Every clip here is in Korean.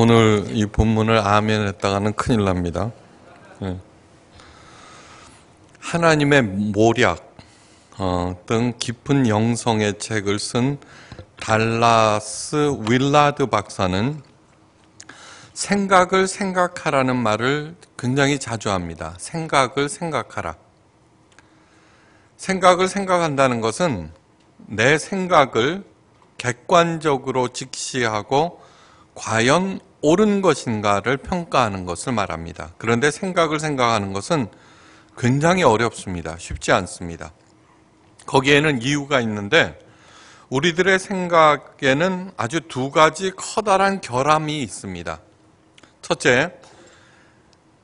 오늘 이 본문을 아멘 했다가는 큰일 납니다. 예. 하나님의 모략 어, 등 깊은 영성의 책을 쓴 달라스 윌라드 박사는 생각을 생각하라는 말을 굉장히 자주 합니다. 생각을 생각하라. 생각을 생각한다는 것은 내 생각을 객관적으로 직시하고 과연 옳은 것인가를 평가하는 것을 말합니다. 그런데 생각을 생각하는 것은 굉장히 어렵습니다. 쉽지 않습니다. 거기에는 이유가 있는데 우리들의 생각에는 아주 두 가지 커다란 결함이 있습니다. 첫째,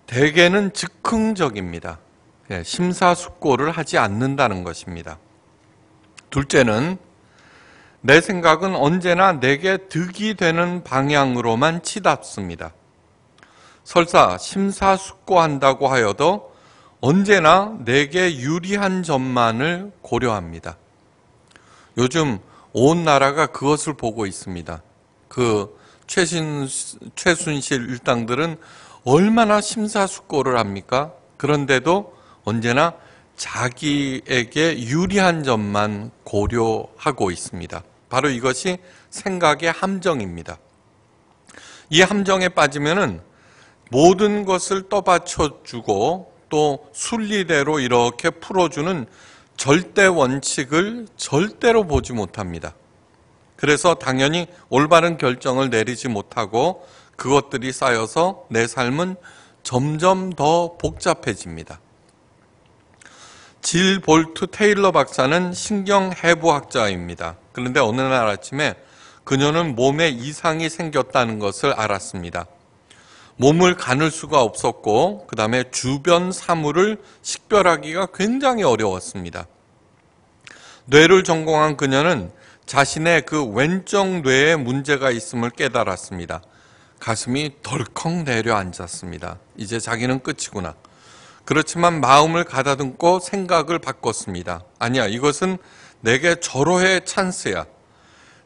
대개는 즉흥적입니다. 예, 심사숙고를 하지 않는다는 것입니다. 둘째는 내 생각은 언제나 내게 득이 되는 방향으로만 치닫습니다. 설사 심사숙고한다고 하여도 언제나 내게 유리한 점만을 고려합니다. 요즘 온 나라가 그것을 보고 있습니다. 그 최신, 최순실 일당들은 얼마나 심사숙고를 합니까? 그런데도 언제나 자기에게 유리한 점만 고려하고 있습니다. 바로 이것이 생각의 함정입니다. 이 함정에 빠지면은 모든 것을 떠받쳐 주고 또 순리대로 이렇게 풀어주는 절대 원칙을 절대로 보지 못합니다. 그래서 당연히 올바른 결정을 내리지 못하고 그것들이 쌓여서 내 삶은 점점 더 복잡해집니다. 질 볼트 테일러 박사는 신경해부학자입니다. 그런데 어느 날 아침에 그녀는 몸에 이상이 생겼다는 것을 알았습니다. 몸을 가눌 수가 없었고, 그 다음에 주변 사물을 식별하기가 굉장히 어려웠습니다. 뇌를 전공한 그녀는 자신의 그 왼쪽 뇌에 문제가 있음을 깨달았습니다. 가슴이 덜컥 내려앉았습니다. 이제 자기는 끝이구나. 그렇지만 마음을 가다듬고 생각을 바꿨습니다. 아니야, 이것은 내게 절호의 찬스야.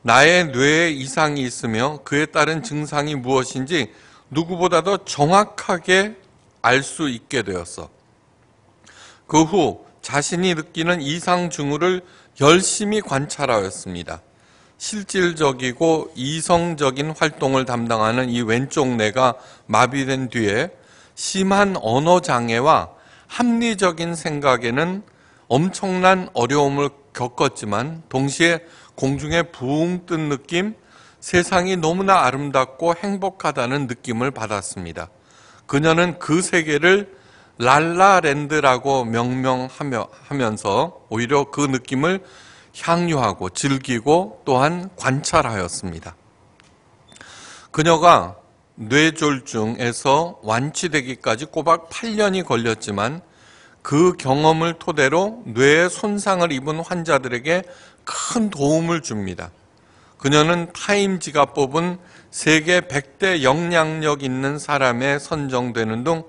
나의 뇌에 이상이 있으며 그에 따른 증상이 무엇인지 누구보다도 정확하게 알 수 있게 되었어. 그 후 자신이 느끼는 이상 증후를 열심히 관찰하였습니다. 실질적이고 이성적인 활동을 담당하는 이 왼쪽 뇌가 마비된 뒤에 심한 언어 장애와 합리적인 생각에는 엄청난 어려움을 겪었지만 동시에 공중에 붕 뜬 느낌, 세상이 너무나 아름답고 행복하다는 느낌을 받았습니다. 그녀는 그 세계를 랄라랜드라고 명명하면서 오히려 그 느낌을 향유하고 즐기고 또한 관찰하였습니다. 그녀가 뇌졸중에서 완치되기까지 꼬박 8년이 걸렸지만 그 경험을 토대로 뇌 손상을 입은 환자들에게 큰 도움을 줍니다. 그녀는 타임지가 뽑은 세계 100대 영향력 있는 사람에 선정되는 등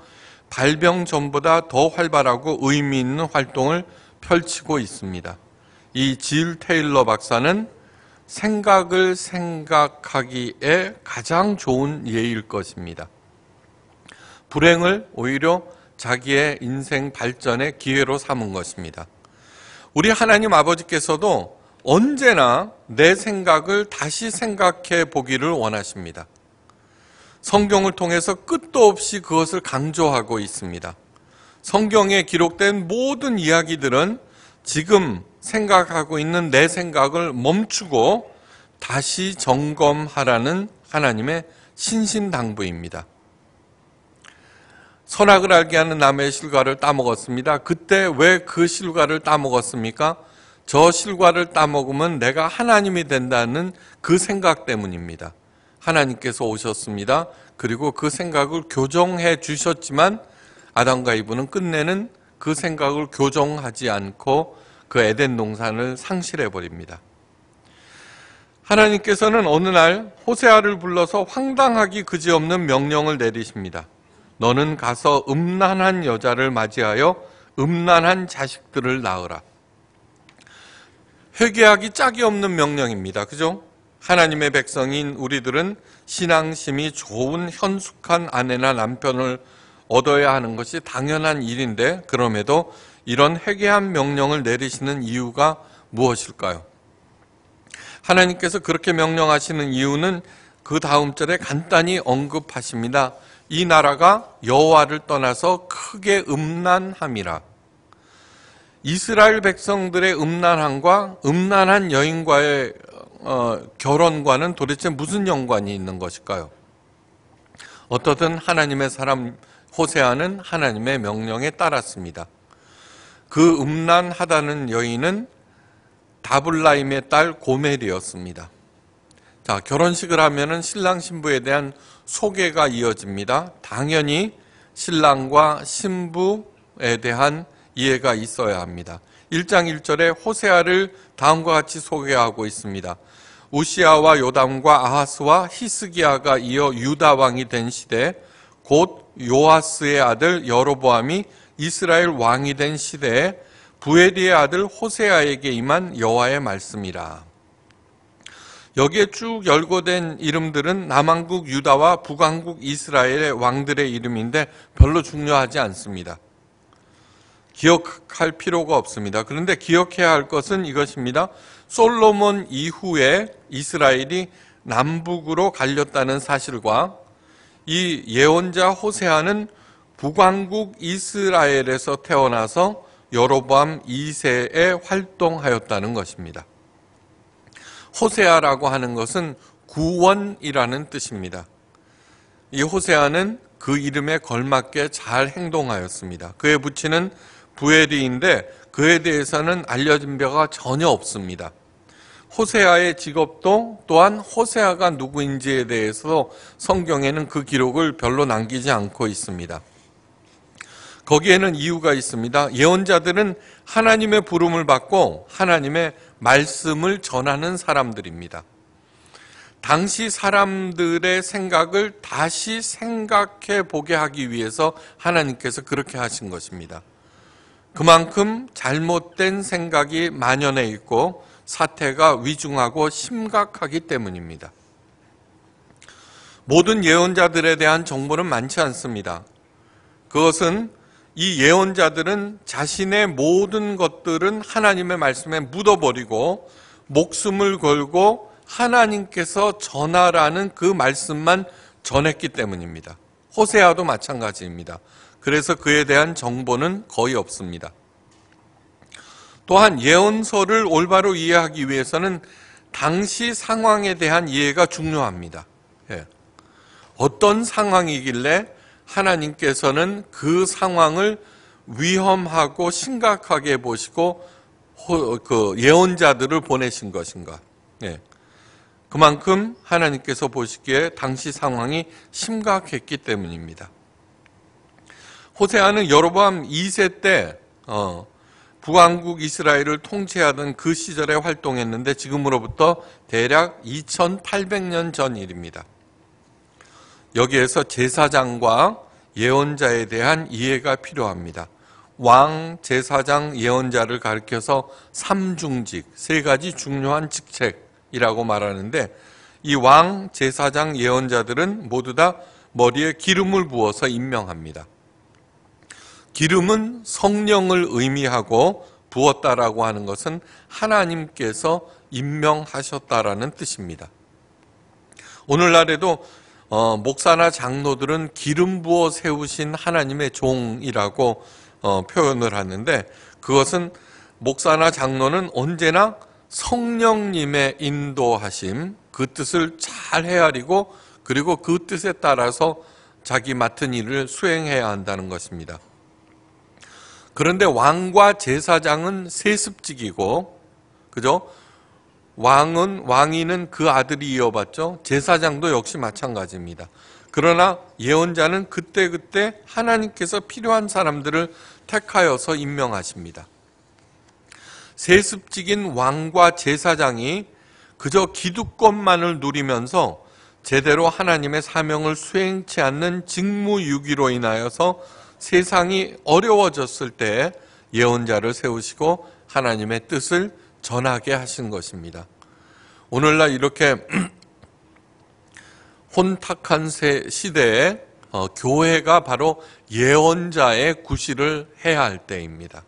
발병 전보다 더 활발하고 의미 있는 활동을 펼치고 있습니다. 이질 테일러 박사는 생각을 생각하기에 가장 좋은 예일 것입니다. 불행을 오히려 자기의 인생 발전의 기회로 삼은 것입니다. 우리 하나님 아버지께서도 언제나 내 생각을 다시 생각해 보기를 원하십니다. 성경을 통해서 끝도 없이 그것을 강조하고 있습니다. 성경에 기록된 모든 이야기들은 지금 생각하고 있는 내 생각을 멈추고 다시 점검하라는 하나님의 신신당부입니다. 선악을 알게 하는 남의 실과를 따먹었습니다. 그때 왜 그 실과를 따먹었습니까? 저 실과를 따먹으면 내가 하나님이 된다는 그 생각 때문입니다. 하나님께서 오셨습니다. 그리고 그 생각을 교정해 주셨지만 아담과 이브는 끝내는 그 생각을 교정하지 않고 그 에덴 농산을 상실해 버립니다. 하나님께서는 어느 날 호세아를 불러서 황당하기 그지없는 명령을 내리십니다. 너는 가서 음란한 여자를 맞이하여 음란한 자식들을 낳으라. 회개하기 짝이 없는 명령입니다. 그죠? 하나님의 백성인 우리들은 신앙심이 좋은 현숙한 아내나 남편을 얻어야 하는 것이 당연한 일인데 그럼에도 이런 회개한 명령을 내리시는 이유가 무엇일까요? 하나님께서 그렇게 명령하시는 이유는 그 다음 절에 간단히 언급하십니다. 이 나라가 여호와를 떠나서 크게 음란함이라. 이스라엘 백성들의 음란함과 음란한 여인과의 어, 결혼과는 도대체 무슨 연관이 있는 것일까요? 어떻든 하나님의 사람 호세아는 하나님의 명령에 따랐습니다. 그 음란하다는 여인은 다블라임의 딸 고멜이었습니다. 자, 결혼식을 하면은 신랑 신부에 대한 소개가 이어집니다. 당연히 신랑과 신부에 대한 이해가 있어야 합니다. 1장 1절에 호세아를 다음과 같이 소개하고 있습니다. 우시아와 요담과 아하스와 히스기아가 이어 유다 왕이 된 시대 곧요하스의 아들 여로보암이 이스라엘 왕이 된 시대에 부에리의 아들 호세아에게 임한 여호와의 말씀이라. 여기에 쭉 열거된 이름들은 남한국 유다와 북한국 이스라엘의 왕들의 이름인데 별로 중요하지 않습니다. 기억할 필요가 없습니다. 그런데 기억해야 할 것은 이것입니다. 솔로몬 이후에 이스라엘이 남북으로 갈렸다는 사실과 이 예언자 호세아는 북왕국 이스라엘에서 태어나서 여로밤 2세에 활동하였다는 것입니다. 호세아라고 하는 것은 구원이라는 뜻입니다. 이 호세아는 그 이름에 걸맞게 잘 행동하였습니다. 그에 붙이는 부엘이인데 그에 대해서는 알려진 바가 전혀 없습니다. 호세아의 직업도 또한 호세아가 누구인지에 대해서 성경에는 그 기록을 별로 남기지 않고 있습니다. 거기에는 이유가 있습니다. 예언자들은 하나님의 부름을 받고 하나님의 말씀을 전하는 사람들입니다. 당시 사람들의 생각을 다시 생각해 보게 하기 위해서 하나님께서 그렇게 하신 것입니다. 그만큼 잘못된 생각이 만연해 있고 사태가 위중하고 심각하기 때문입니다. 모든 예언자들에 대한 정보는 많지 않습니다. 그것은 이 예언자들은 자신의 모든 것들은 하나님의 말씀에 묻어버리고 목숨을 걸고 하나님께서 전하라는 그 말씀만 전했기 때문입니다. 호세아도 마찬가지입니다. 그래서 그에 대한 정보는 거의 없습니다. 또한 예언서를 올바로 이해하기 위해서는 당시 상황에 대한 이해가 중요합니다. 예. 어떤 상황이길래 하나님께서는 그 상황을 위험하고 심각하게 보시고 그 예언자들을 보내신 것인가. 예. 그만큼 하나님께서 보시기에 당시 상황이 심각했기 때문입니다. 호세아는 여로보암 2세 때 어, 북왕국 이스라엘을 통치하던 그 시절에 활동했는데 지금으로부터 대략 2800년 전 일입니다. 여기에서 제사장과 예언자에 대한 이해가 필요합니다. 왕, 제사장, 예언자를 가리켜서 삼중직, 세 가지 중요한 직책이라고 말하는데 이 왕, 제사장, 예언자들은 모두 다 머리에 기름을 부어서 임명합니다. 기름은 성령을 의미하고 부었다라고 하는 것은 하나님께서 임명하셨다라는 뜻입니다. 오늘날에도 어, 목사나 장로들은 기름 부어 세우신 하나님의 종이라고 어, 표현을 하는데 그것은 목사나 장로는 언제나 성령님의 인도하심 그 뜻을 잘 헤아리고 그리고 그 뜻에 따라서 자기 맡은 일을 수행해야 한다는 것입니다. 그런데 왕과 제사장은 세습직이고 그죠? 왕은 왕이는 그 아들이 이어받죠. 제사장도 역시 마찬가지입니다. 그러나 예언자는 그때그때 하나님께서 필요한 사람들을 택하여서 임명하십니다. 세습직인 왕과 제사장이 그저 기득권만을 누리면서 제대로 하나님의 사명을 수행치 않는 직무유기로 인하여서 세상이 어려워졌을 때 예언자를 세우시고 하나님의 뜻을 전하게 하신 것입니다. 오늘날 이렇게 혼탁한 시대에 어, 교회가 바로 예언자의 구실을 해야 할 때입니다.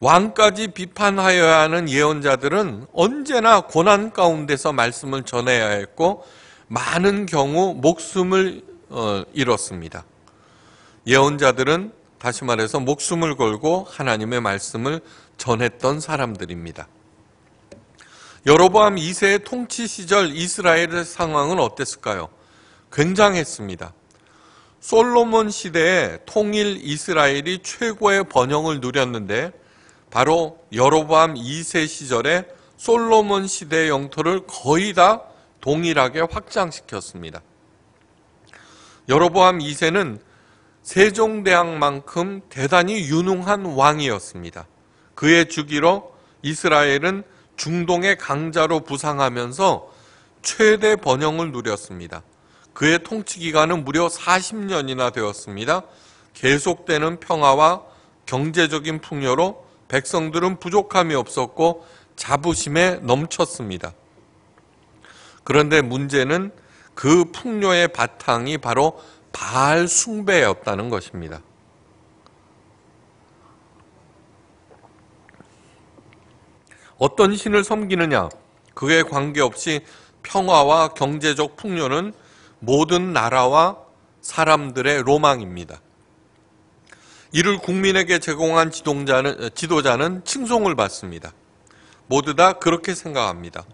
왕까지 비판하여야 하는 예언자들은 언제나 고난 가운데서 말씀을 전해야 했고 많은 경우 목숨을 어, 잃었습니다. 예언자들은 다시 말해서 목숨을 걸고 하나님의 말씀을 전했던 사람들입니다. 여로보암 2세의 통치 시절 이스라엘의 상황은 어땠을까요? 굉장했습니다. 솔로몬 시대에 통일 이스라엘이 최고의 번영을 누렸는데 바로 여로보암 2세 시절에 솔로몬 시대 의 영토를 거의 다 동일하게 확장시켰습니다. 여로보암 2세는 세종대왕만큼 대단히 유능한 왕이었습니다. 그의 주기로 이스라엘은 중동의 강자로 부상하면서 최대 번영을 누렸습니다. 그의 통치 기간은 무려 40년이나 되었습니다. 계속되는 평화와 경제적인 풍요로 백성들은 부족함이 없었고 자부심에 넘쳤습니다. 그런데 문제는 그 풍요의 바탕이 바로 바알 숭배였다는 것입니다. 어떤 신을 섬기느냐 그에 관계없이 평화와 경제적 풍요는 모든 나라와 사람들의 로망입니다. 이를 국민에게 제공한 지도자는, 지도자는 칭송을 받습니다. 모두 다 그렇게 생각합니다.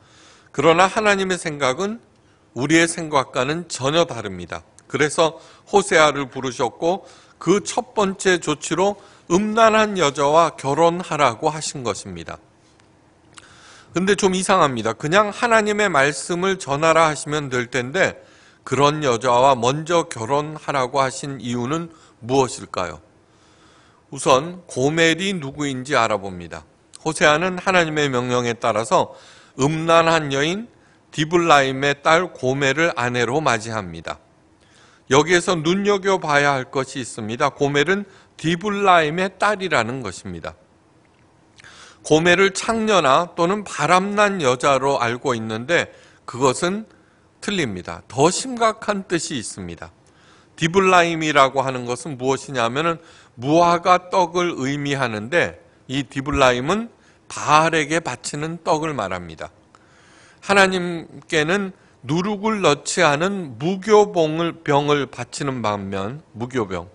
그러나 하나님의 생각은 우리의 생각과는 전혀 다릅니다. 그래서 호세아를 부르셨고 그 첫 번째 조치로 음란한 여자와 결혼하라고 하신 것입니다. 근데 좀 이상합니다. 그냥 하나님의 말씀을 전하라 하시면 될 텐데 그런 여자와 먼저 결혼하라고 하신 이유는 무엇일까요? 우선 고멜이 누구인지 알아봅니다. 호세아는 하나님의 명령에 따라서 음란한 여인 디블라임의 딸 고멜을 아내로 맞이합니다. 여기에서 눈여겨봐야 할 것이 있습니다. 고멜은 디블라임의 딸이라는 것입니다. 고매를 창녀나 또는 바람난 여자로 알고 있는데 그것은 틀립니다. 더 심각한 뜻이 있습니다. 디블라임이라고 하는 것은 무엇이냐면은 무화과 떡을 의미하는데 이 디블라임은 바알에게 바치는 떡을 말합니다. 하나님께는 누룩을 넣지 않은 무교봉을 병을 바치는 반면 무교병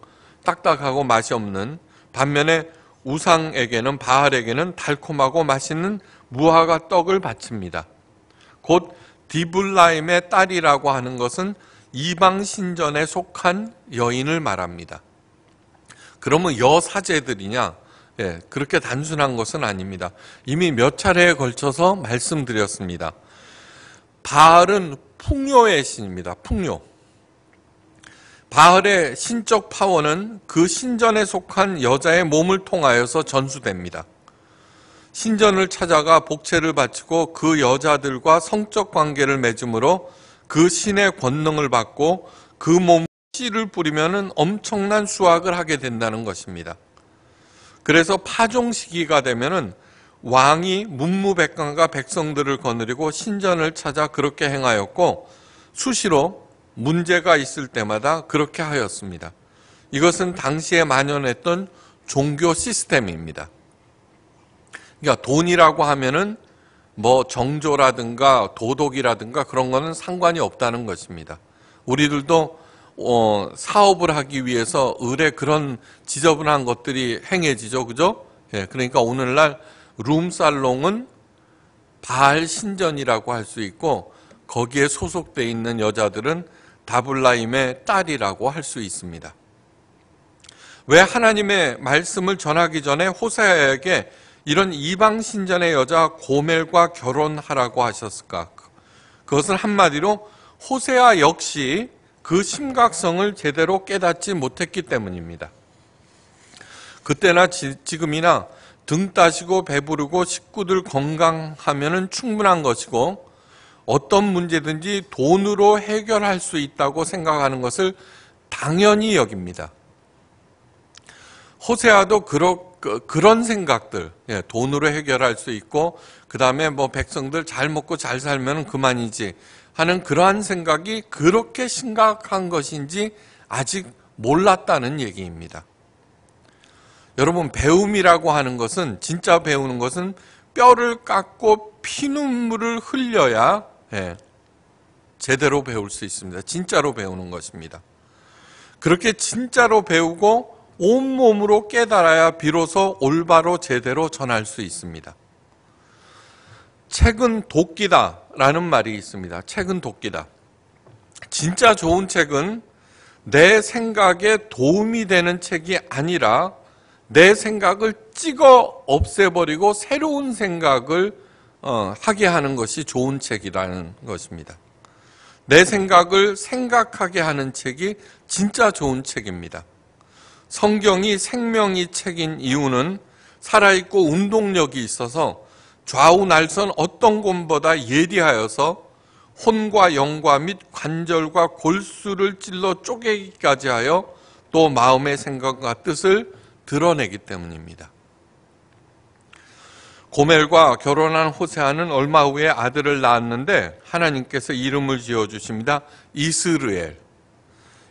딱딱하고 맛이 없는 반면에 우상에게는 바알에게는 달콤하고 맛있는 무화과 떡을 바칩니다. 곧 디블라임의 딸이라고 하는 것은 이방 신전에 속한 여인을 말합니다. 그러면 여사제들이냐? 예, 그렇게 단순한 것은 아닙니다. 이미 몇 차례에 걸쳐서 말씀드렸습니다. 바알은 풍요의 신입니다. 풍요. 바알의 신적 파워는 그 신전에 속한 여자의 몸을 통하여서 전수됩니다. 신전을 찾아가 복체를 바치고 그 여자들과 성적 관계를 맺음으로 그 신의 권능을 받고 그몸 씨를 뿌리면 엄청난 수확을 하게 된다는 것입니다. 그래서 파종 시기가 되면 왕이 문무백관과 백성들을 거느리고 신전을 찾아 그렇게 행하였고 수시로 문제가 있을 때마다 그렇게 하였습니다. 이것은 당시에 만연했던 종교 시스템입니다. 그러니까 돈이라고 하면은 뭐 정조라든가 도덕이라든가 그런 거는 상관이 없다는 것입니다. 우리들도 어, 사업을 하기 위해서 을의 그런 지저분한 것들이 행해지죠. 그죠? 예, 그러니까 오늘날 룸살롱은 발 신전이라고 할 수 있고 거기에 소속되어 있는 여자들은 다블라임의 딸이라고 할 수 있습니다. 왜 하나님의 말씀을 전하기 전에 호세아에게 이런 이방 신전의 여자 고멜과 결혼하라고 하셨을까? 그것은 한마디로 호세아 역시 그 심각성을 제대로 깨닫지 못했기 때문입니다. 그때나 지, 금이나등 따시고 배부르고 식구들 건강하면 충분한 것이고 어떤 문제든지 돈으로 해결할 수 있다고 생각하는 것을 당연히 여깁니다. 호세아도 그러, 그, 그런 생각들, 예, 돈으로 해결할 수 있고, 그 다음에 뭐 백성들 잘 먹고 잘 살면 그만이지 하는 그러한 생각이 그렇게 심각한 것인지 아직 몰랐다는 얘기입니다. 여러분, 배움이라고 하는 것은, 진짜 배우는 것은 뼈를 깎고 피눈물을 흘려야 예, 제대로 배울 수 있습니다. 진짜로 배우는 것입니다. 그렇게 진짜로 배우고 온몸으로 깨달아야 비로소 올바로 제대로 전할 수 있습니다. 책은 도끼다라는 말이 있습니다. 책은 도끼다. 진짜 좋은 책은 내 생각에 도움이 되는 책이 아니라 내 생각을 찍어 없애버리고 새로운 생각을 어, 하게 하는 것이 좋은 책이라는 것입니다. 내 생각을 생각하게 하는 책이 진짜 좋은 책입니다. 성경이 생명이 책인 이유는 살아있고 운동력이 있어서 좌우 날선 어떤 곳보다 예리하여서 혼과 영과 및 관절과 골수를 찔러 쪼개기까지 하여 또 마음의 생각과 뜻을 드러내기 때문입니다. 고멜과 결혼한 호세아는 얼마 후에 아들을 낳았는데 하나님께서 이름을 지어 주십니다. 이스르엘.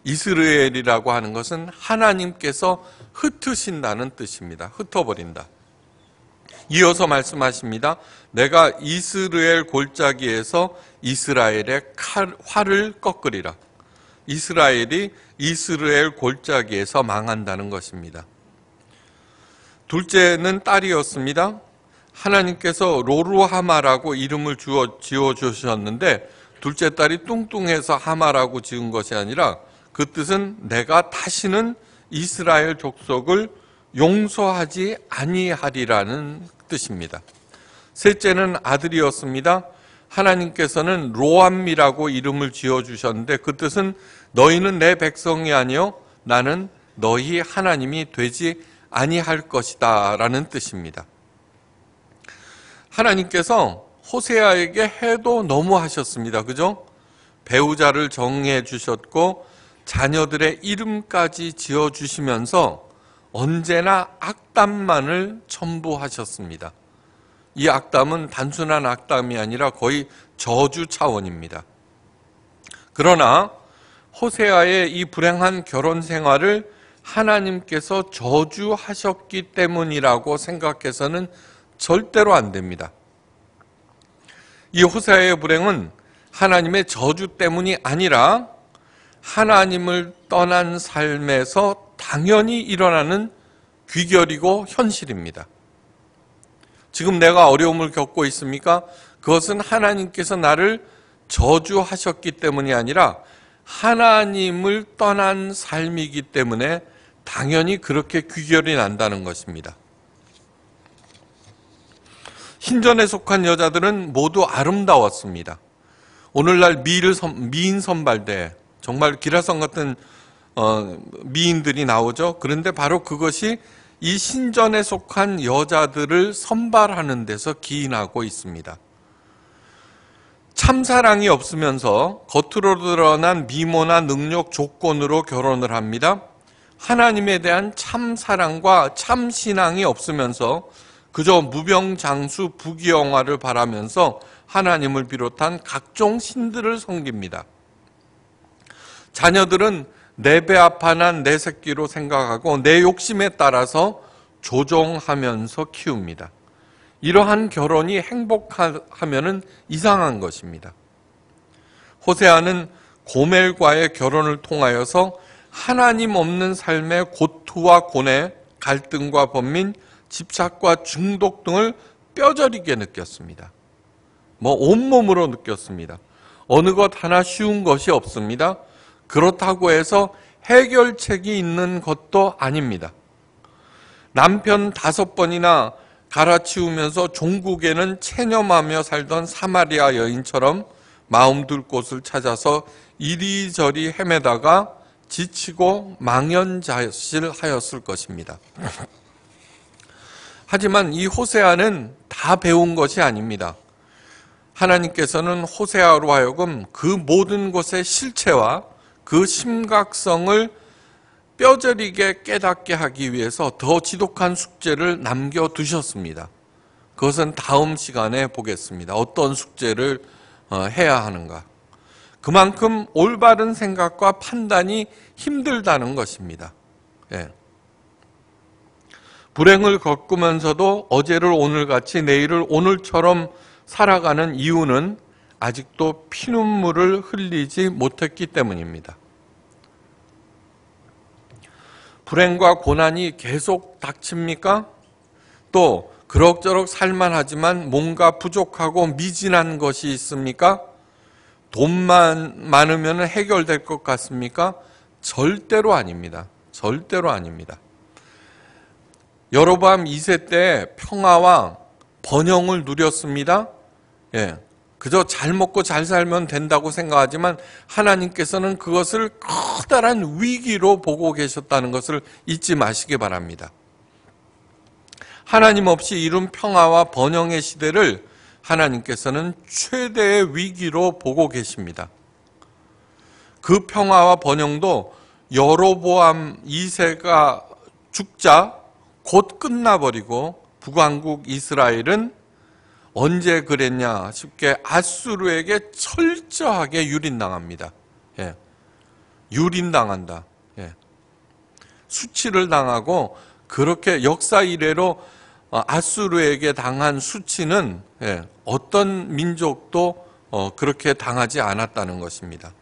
이스르엘이라고 하는 것은 하나님께서 흩으신다는 뜻입니다. 흩어버린다. 이어서 말씀하십니다. 내가 이스르엘 골짜기에서 이스라엘의 칼, 활을 꺾으리라. 이스라엘이 이스라엘 골짜기에서 망한다는 것입니다. 둘째는 딸이었습니다. 하나님께서 로루하마라고 이름을 주어 지어 주셨는데 둘째 딸이 뚱뚱해서 하마라고 지은 것이 아니라 그 뜻은 내가 다시는 이스라엘 족속을 용서하지 아니하리라는 뜻입니다. 셋째는 아들이었습니다. 하나님께서는 로암미라고 이름을 지어 주셨는데 그 뜻은 너희는 내 백성이 아니요 나는 너희 하나님이 되지 아니할 것이다라는 뜻입니다. 하나님께서 호세아에게 해도 너무 하셨습니다. 그죠? 배우자를 정해 주셨고 자녀들의 이름까지 지어 주시면서 언제나 악담만을 첨부하셨습니다. 이 악담은 단순한 악담이 아니라 거의 저주 차원입니다. 그러나 호세아의 이 불행한 결혼 생활을 하나님께서 저주하셨기 때문이라고 생각해서는 절대로 안 됩니다. 이 호세아의 불행은 하나님의 저주 때문이 아니라 하나님을 떠난 삶에서 당연히 일어나는 귀결이고 현실입니다. 지금 내가 어려움을 겪고 있습니까? 그것은 하나님께서 나를 저주하셨기 때문이 아니라 하나님을 떠난 삶이기 때문에 당연히 그렇게 귀결이 난다는 것입니다. 신전에 속한 여자들은 모두 아름다웠습니다. 오늘날 선, 미인 선발대 정말 기라성 같은 어, 미인들이 나오죠. 그런데 바로 그것이 이 신전에 속한 여자들을 선발하는 데서 기인하고 있습니다. 참사랑이 없으면서 겉으로 드러난 미모나 능력 조건으로 결혼을 합니다. 하나님에 대한 참사랑과 참신앙이 없으면서 그저 무병장수 부귀영화를 바라면서 하나님을 비롯한 각종 신들을 섬깁니다. 자녀들은 내 배 아파난 내 새끼로 생각하고 내 욕심에 따라서 조종하면서 키웁니다. 이러한 결혼이 행복하면 이상한 것입니다. 호세아는 고멜과의 결혼을 통하여서 하나님 없는 삶의 고투와 고뇌, 갈등과 범민 집착과 중독 등을 뼈저리게 느꼈습니다. 뭐 온몸으로 느꼈습니다. 어느 것 하나 쉬운 것이 없습니다. 그렇다고 해서 해결책이 있는 것도 아닙니다. 남편 다섯 번이나 갈아치우면서 종국에는 체념하며 살던 사마리아 여인처럼 마음 둘 곳을 찾아서 이리저리 헤매다가 지치고 망연자실하였을 것입니다. 하지만 이 호세아는 다 배운 것이 아닙니다. 하나님께서는 호세아로 하여금 그 모든 것의 실체와 그 심각성을 뼈저리게 깨닫게 하기 위해서 더 지독한 숙제를 남겨두셨습니다. 그것은 다음 시간에 보겠습니다. 어떤 숙제를 어, 해야 하는가. 그만큼 올바른 생각과 판단이 힘들다는 것입니다. 예. 불행을 겪으면서도 어제를 오늘같이 내일을 오늘처럼 살아가는 이유는 아직도 피눈물을 흘리지 못했기 때문입니다. 불행과 고난이 계속 닥칩니까? 또 그럭저럭 살만하지만 뭔가 부족하고 미진한 것이 있습니까? 돈만 많으면 해결될 것 같습니까? 절대로 아닙니다. 절대로 아닙니다. 여로밤암 2세 때 평화와 번영을 누렸습니다. 예. 그저 잘 먹고 잘 살면 된다고 생각하지만 하나님께서는 그것을 커다란 위기로 보고 계셨다는 것을 잊지 마시기 바랍니다. 하나님 없이 이룬 평화와 번영의 시대를 하나님께서는 최대의 위기로 보고 계십니다. 그 평화와 번영도 여로보암 2세가 죽자 곧 끝나버리고 북왕국 이스라엘은 언제 그랬냐 쉽게 아수르에게 철저하게 유린당합니다. 예. 유린당한다. 예. 수치를 당하고 그렇게 역사 이래로 어, 아수르에게 당한 수치는 예. 어떤 민족도 어, 그렇게 당하지 않았다는 것입니다.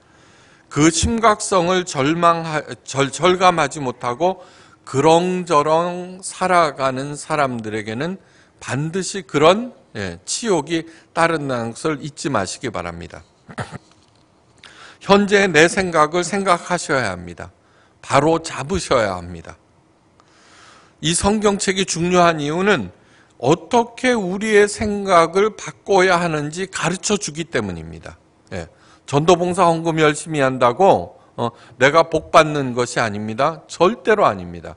그 심각성을 절망, 절, 절감하지 못하고 그렁저렁 살아가는 사람들에게는 반드시 그런 예, 치욕이 따른다는 것을 잊지 마시기 바랍니다. 현재 내 생각을 생각하셔야 합니다. 바로 잡으셔야 합니다. 이 성경책이 중요한 이유는 어떻게 우리의 생각을 바꿔야 하는지 가르쳐 주기 때문입니다. 예, 전도봉사 헌금 열심히 한다고 어, 내가 복 받는 것이 아닙니다. 절대로 아닙니다.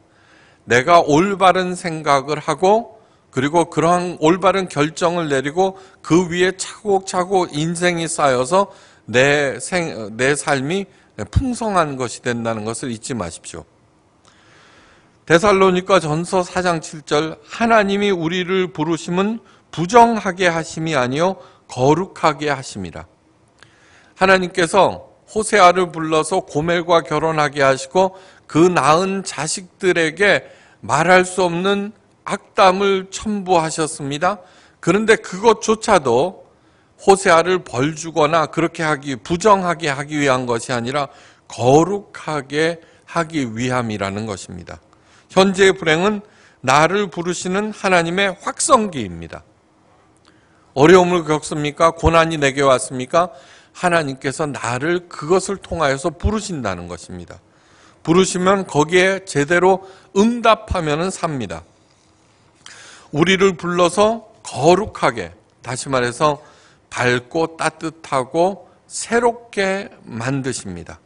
내가 올바른 생각을 하고 그리고 그러한 올바른 결정을 내리고 그 위에 차곡차곡 인생이 쌓여서 내, 생, 내 삶이 풍성한 것이 된다는 것을 잊지 마십시오. 데살로니까 전서 4장 7절 하나님이 우리를 부르심은 부정하게 하심이 아니요 거룩하게 하심이라. 하나님께서 호세아를 불러서 고멜과 결혼하게 하시고 그 낳은 자식들에게 말할 수 없는 악담을 첨부하셨습니다. 그런데 그것조차도 호세아를 벌 주거나 그렇게 하기 부정하게 하기 위한 것이 아니라 거룩하게 하기 위함이라는 것입니다. 현재의 불행은 나를 부르시는 하나님의 확성기입니다. 어려움을 겪습니까? 고난이 내게 왔습니까? 하나님께서 나를 그것을 통하여서 부르신다는 것입니다. 부르시면 거기에 제대로 응답하면 삽니다. 우리를 불러서 거룩하게 다시 말해서 밝고 따뜻하고 새롭게 만드십니다.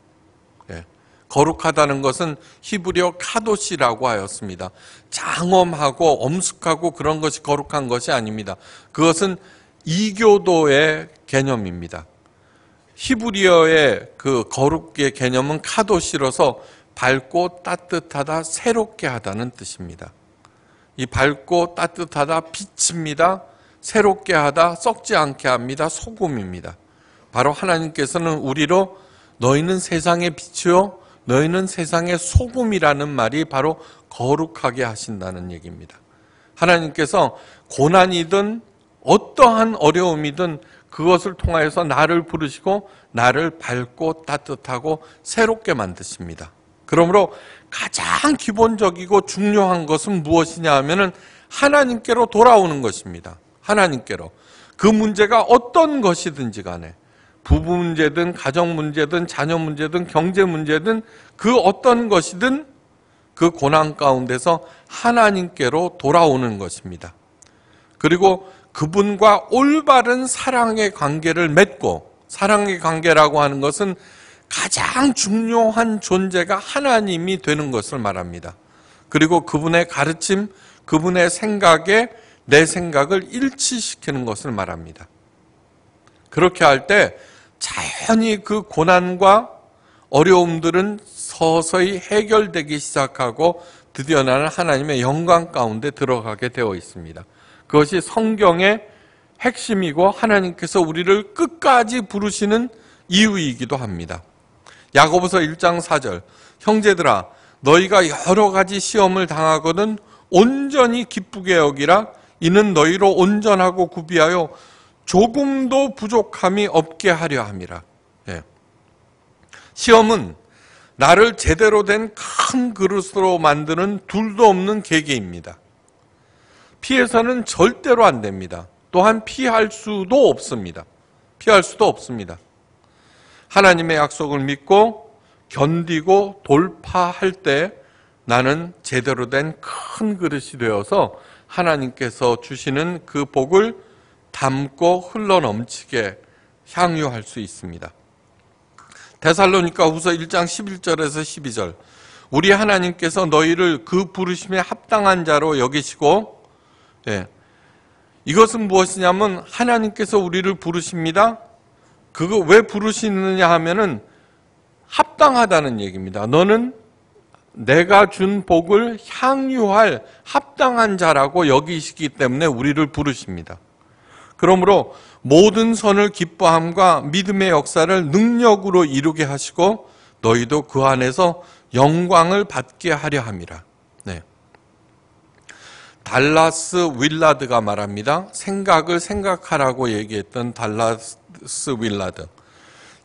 예. 거룩하다는 것은 히브리어 카도시라고 하였습니다. 장엄하고 엄숙하고 그런 것이 거룩한 것이 아닙니다. 그것은 이교도의 개념입니다. 히브리어의 그 거룩의 개념은 카도시로서 밝고 따뜻하다, 새롭게 하다는 뜻입니다. 이 밝고 따뜻하다, 빛입니다. 새롭게 하다, 썩지 않게 합니다. 소금입니다. 바로 하나님께서는 우리로 너희는 세상의 빛이요, 너희는 세상의 소금이라는 말이 바로 거룩하게 하신다는 얘기입니다. 하나님께서 고난이든 어떠한 어려움이든 그것을 통하여서 나를 부르시고 나를 밝고 따뜻하고 새롭게 만드십니다. 그러므로 가장 기본적이고 중요한 것은 무엇이냐 하면은 하나님께로 돌아오는 것입니다. 하나님께로. 그 문제가 어떤 것이든지 간에 부부 문제든 가정 문제든 자녀 문제든 경제 문제든 그 어떤 것이든 그 고난 가운데서 하나님께로 돌아오는 것입니다. 그리고 그분과 올바른 사랑의 관계를 맺고 사랑의 관계라고 하는 것은 가장 중요한 존재가 하나님이 되는 것을 말합니다. 그리고 그분의 가르침, 그분의 생각에 내 생각을 일치시키는 것을 말합니다. 그렇게 할 때 자연히 그 고난과 어려움들은 서서히 해결되기 시작하고 드디어 나는 하나님의 영광 가운데 들어가게 되어 있습니다. 그것이 성경의 핵심이고 하나님께서 우리를 끝까지 부르시는 이유이기도 합니다. 야고보서 1장 4절 형제들아 너희가 여러 가지 시험을 당하거든 온전히 기쁘게 여기라 이는 너희로 온전하고 구비하여 조금도 부족함이 없게 하려 함이라. 예. 시험은 나를 제대로 된 큰 그릇으로 만드는 둘도 없는 계기입니다. 피해서는 절대로 안 됩니다. 또한 피할 수도 없습니다. 피할 수도 없습니다. 하나님의 약속을 믿고 견디고 돌파할 때 나는 제대로 된 큰 그릇이 되어서 하나님께서 주시는 그 복을 담고 흘러넘치게 향유할 수 있습니다. 데살로니까 후서 1장 11절에서 12절 우리 하나님께서 너희를 그 부르심에 합당한 자로 여기시고 예. 이것은 무엇이냐면 하나님께서 우리를 부르십니다. 그거 왜 부르시느냐 하면은 합당하다는 얘기입니다. 너는 내가 준 복을 향유할 합당한 자라고 여기시기 때문에 우리를 부르십니다. 그러므로 모든 선을 기뻐함과 믿음의 역사를 능력으로 이루게 하시고 너희도 그 안에서 영광을 받게 하려 함이라. 달라스 윌라드가 말합니다. 생각을 생각하라고 얘기했던 달라스 윌라드.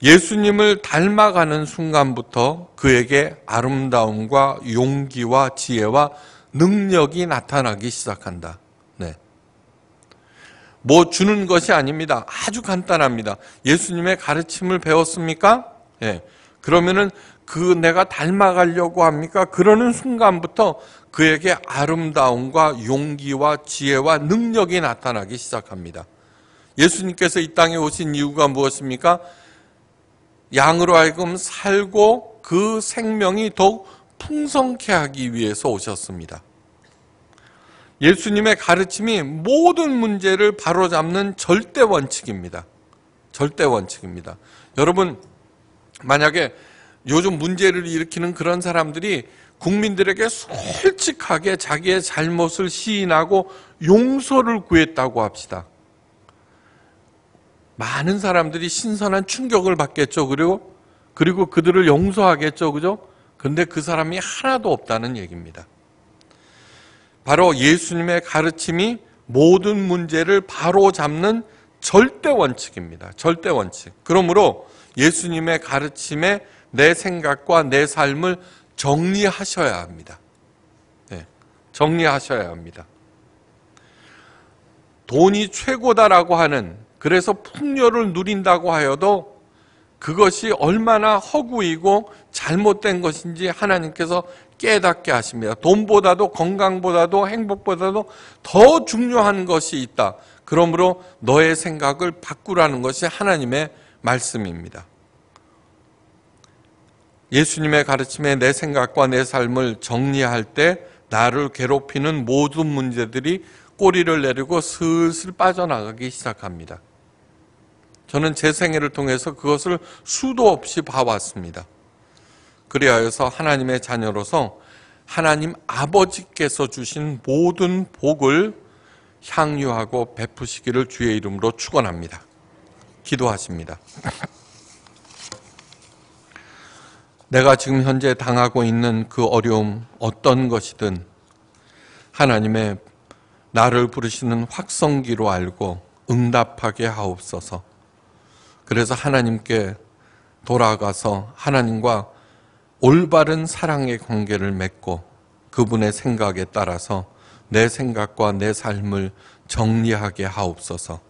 예수님을 닮아가는 순간부터 그에게 아름다움과 용기와 지혜와 능력이 나타나기 시작한다. 네. 뭐 주는 것이 아닙니다. 아주 간단합니다. 예수님의 가르침을 배웠습니까? 예. 네. 그러면은 그 내가 닮아가려고 합니까? 그러는 순간부터 그에게 아름다움과 용기와 지혜와 능력이 나타나기 시작합니다. 예수님께서 이 땅에 오신 이유가 무엇입니까? 양으로 하여금 살고 그 생명이 더욱 풍성케 하기 위해서 오셨습니다. 예수님의 가르침이 모든 문제를 바로잡는 절대 원칙입니다. 절대 원칙입니다. 여러분, 만약에 요즘 문제를 일으키는 그런 사람들이 국민들에게 솔직하게 자기의 잘못을 시인하고 용서를 구했다고 합시다. 많은 사람들이 신선한 충격을 받겠죠. 그리고 그리고 그들을 용서하겠죠. 그죠? 근데 그 사람이 하나도 없다는 얘기입니다. 바로 예수님의 가르침이 모든 문제를 바로 잡는 절대 원칙입니다. 절대 원칙. 그러므로 예수님의 가르침에 내 생각과 내 삶을 정리하셔야 합니다. 네, 정리하셔야 합니다. 돈이 최고다라고 하는 그래서 풍요를 누린다고 하여도 그것이 얼마나 허구이고 잘못된 것인지 하나님께서 깨닫게 하십니다. 돈보다도 건강보다도 행복보다도 더 중요한 것이 있다. 그러므로 너의 생각을 바꾸라는 것이 하나님의 말씀입니다. 예수님의 가르침에 내 생각과 내 삶을 정리할 때 나를 괴롭히는 모든 문제들이 꼬리를 내리고 슬슬 빠져나가기 시작합니다. 저는 제 생애를 통해서 그것을 수도 없이 봐왔습니다. 그리하여서 하나님의 자녀로서 하나님 아버지께서 주신 모든 복을 향유하고 베푸시기를 주의 이름으로 축원합니다. 기도하십니다. 내가 지금 현재 당하고 있는 그 어려움 어떤 것이든 하나님의 나를 부르시는 확성기로 알고 응답하게 하옵소서. 그래서 하나님께 돌아가서 하나님과 올바른 사랑의 관계를 맺고 그분의 생각에 따라서 내 생각과 내 삶을 정리하게 하옵소서.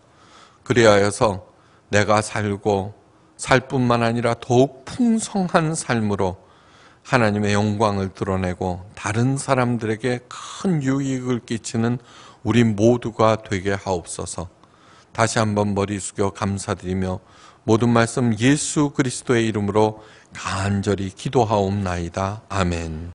그리하여서 내가 살고 살 뿐만 아니라 더욱 풍성한 삶으로 하나님의 영광을 드러내고 다른 사람들에게 큰 유익을 끼치는 우리 모두가 되게 하옵소서. 다시 한번 머리 숙여 감사드리며 모든 말씀 예수 그리스도의 이름으로 간절히 기도하옵나이다. 아멘.